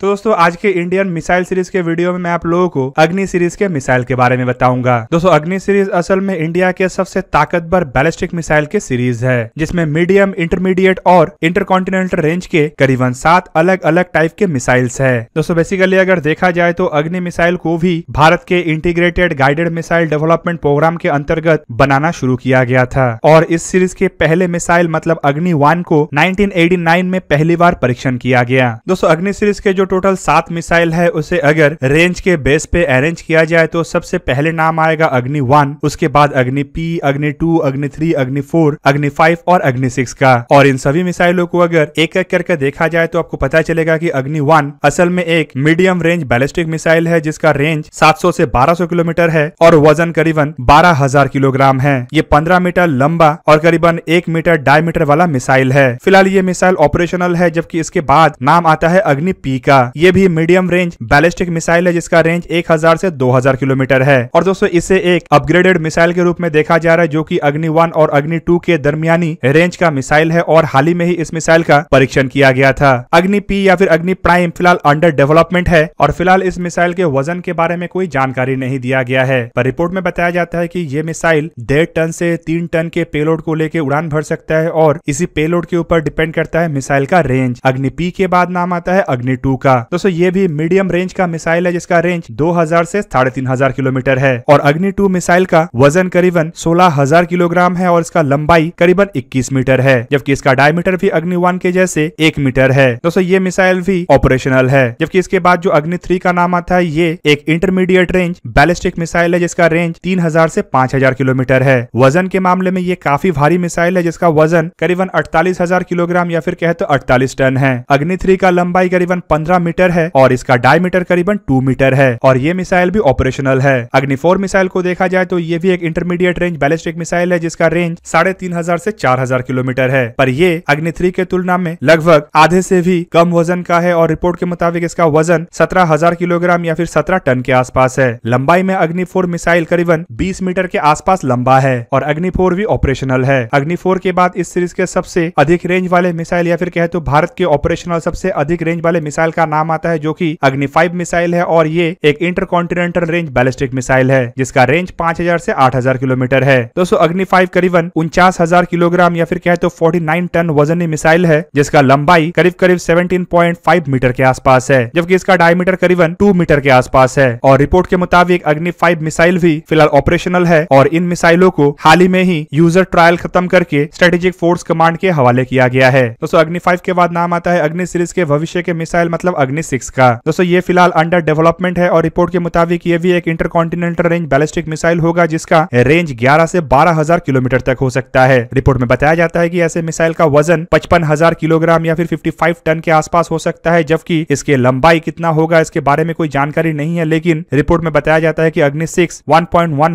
तो दोस्तों आज के इंडियन मिसाइल सीरीज के वीडियो में मैं आप लोगों को अग्नि सीरीज के मिसाइल के बारे में बताऊंगा दोस्तों अग्नि सीरीज असल में इंडिया के सबसे ताकतवर बैलिस्टिक मिसाइल के सीरीज है जिसमें मीडियम इंटरमीडिएट और इंटरकॉन्टिनेंटल रेंज के करीबन सात अलग अलग टाइप के मिसाइल्स है दोस्तों बेसिकली अगर देखा जाए तो अग्नि मिसाइल को भी भारत के integrated guided missile development programme के अंतर्गत बनाना शुरू किया गया था और इस सीरीज के पहले मिसाइल मतलब अग्नि वन को नाइनटीन में पहली बार परीक्षण किया गया दोस्तों अग्नि सीरीज के जो टोटल सात मिसाइल है उसे अगर रेंज के बेस पे अरेंज किया जाए तो सबसे पहले नाम आएगा अग्नि वन उसके बाद अग्नि पी अग्नि टू अग्नि थ्री अग्नि फोर अग्नि फाइव और अग्नि सिक्स का और इन सभी मिसाइलों को अगर एक एक करके देखा जाए तो आपको पता चलेगा की अग्नि वन असल में एक मीडियम रेंज बैलिस्टिक मिसाइल है जिसका रेंज 700 से बारह किलोमीटर है और वजन करीबन बारह किलोग्राम है ये पंद्रह मीटर लंबा और करीबन एक मीटर डायमीटर वाला मिसाइल है फिलहाल ये मिसाइल ऑपरेशनल है जबकि इसके बाद नाम आता है अग्नि पी का था ये भी मीडियम रेंज बैलिस्टिक मिसाइल है जिसका रेंज 1000 से 2000 किलोमीटर है और दोस्तों इसे एक अपग्रेडेड मिसाइल के रूप में देखा जा रहा है जो कि अग्नि वन और अग्नि टू के दरमियानी रेंज का मिसाइल है और हाल ही में ही इस मिसाइल का परीक्षण किया गया था अग्नि पी या फिर अग्नि प्राइम फिलहाल अंडर डेवलपमेंट है और फिलहाल इस मिसाइल के वजन के बारे में कोई जानकारी नहीं दिया गया है पर रिपोर्ट में बताया जाता है की ये मिसाइल डेढ़ टन से तीन टन के पेलोड को लेकर उड़ान भर सकता है और इसी पेलोड के ऊपर डिपेंड करता है मिसाइल का रेंज अग्नि पी के बाद नाम आता है अग्नि टू का का दोस्तों ये भी मीडियम रेंज का मिसाइल है जिसका रेंज 2000 से साढ़े तीन हजार किलोमीटर है और अग्नि टू मिसाइल का वजन करीबन सोलह हजार किलोग्राम है और इसका लंबाई करीबन इक्कीस मीटर है जबकि इसका डायमीटर भी अग्नि वन के जैसे एक मीटर है दोस्तों ये मिसाइल भी ऑपरेशनल है जबकि इसके बाद जो अग्नि थ्री का नाम आता है ये एक इंटरमीडिएट रेंज बैलिस्टिक मिसाइल है जिसका रेंज तीन हजार से पांच हजार किलोमीटर है वजन के मामले में ये काफी भारी मिसाइल है जिसका वजन करीबन अड़तालीस हजार किलोग्राम या फिर कहे तो अड़तालीस टन है अग्नि थ्री का लंबाई करीबन पंद्रह बारह मीटर है और इसका डायमीटर करीबन टू मीटर है और ये मिसाइल भी ऑपरेशनल है अग्निफोर मिसाइल को देखा जाए तो ये भी एक इंटरमीडिएट रेंज बैलिस्टिक मिसाइल है जिसका रेंज साढ़े तीन हजार से चार हजार किलोमीटर है पर ये अग्नि थ्री के तुलना में लगभग आधे से भी कम वजन का है और रिपोर्ट के मुताबिक इसका वजन सत्रह हजार किलोग्राम या फिर सत्रह टन के आसपास है लंबाई में अग्नि फोर मिसाइल करीबन बीस मीटर के आसपास लंबा है और अग्नि फोर भी ऑपरेशनल है अग्नि फोर के बाद इस सीरीज के सबसे अधिक रेंज वाले मिसाइल या फिर कहे तो भारत के ऑपरेशनल सबसे अधिक रेंज वाले मिसाइल का नाम आता है जो की अग्नि फाइव मिसाइल है और ये एक intercontinental range ballistic missile है जिसका रेंज पांच हजार से आठ हजार किलोमीटर है दोस्तों अग्नि फाइव करीबन उनचास हजार किलोग्राम या फिर कहे तो फोर्टी नाइन टन वजनी मिसाइल है जिसका लंबाई करीब करीब सेवेंटीन पॉइंट फाइव मीटर के आसपास है जबकि इसका डायमीटर करीबन टू मीटर के आसपास है और रिपोर्ट के मुताबिक अग्नि फाइव मिसाइल भी फिलहाल ऑपरेशनल है और इन मिसाइलों को हाल ही में ही यूजर ट्रायल खत्म करके स्ट्रेटेजिक फोर्स कमांड के हवाले किया गया है दोस्तों अग्नि फाइव के बाद नाम आता है अग्नि सीरीज के भविष्य के मिसाइल मतलब अग्नि सिक्स का दोस्तों ये फिलहाल अंडर डेवलपमेंट है और रिपोर्ट के मुताबिक ये भी एक इंटरकॉन्टिनेंटल रेंज बैलिस्टिक मिसाइल होगा जिसका रेंज ग्यारह से बारह हजार किलोमीटर तक हो सकता है रिपोर्ट में बताया जाता है की ऐसे मिसाइल का वजन पचपन हजार किलोग्राम या फिर फिफ्टी टन के आसपास हो सकता है जबकि इसके लंबाई कितना होगा इसके बारे में कोई जानकारी नहीं है लेकिन रिपोर्ट में बताया जाता है की Agni six one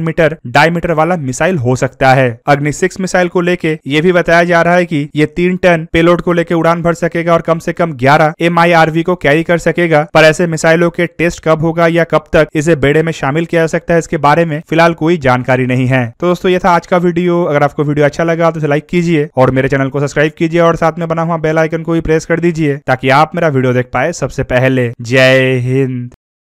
metre diameter वाला मिसाइल हो सकता है अग्नि सिक्स मिसाइल को लेके ये भी बताया जा रहा है की ये तीन टन पेलोड को लेकर उड़ान भर सकेगा और कम से कम ग्यारह एम को कैच कैरी कर सकेगा पर ऐसे मिसाइलों के टेस्ट कब होगा या कब तक इसे बेड़े में शामिल किया जा सकता है इसके बारे में फिलहाल कोई जानकारी नहीं है तो दोस्तों ये था आज का वीडियो अगर आपको वीडियो अच्छा लगा तो लाइक कीजिए और मेरे चैनल को सब्सक्राइब कीजिए और साथ में बना हुआ बेलाइकन को भी प्रेस कर दीजिए ताकि आप मेरा वीडियो देख पाए सबसे पहले जय हिंद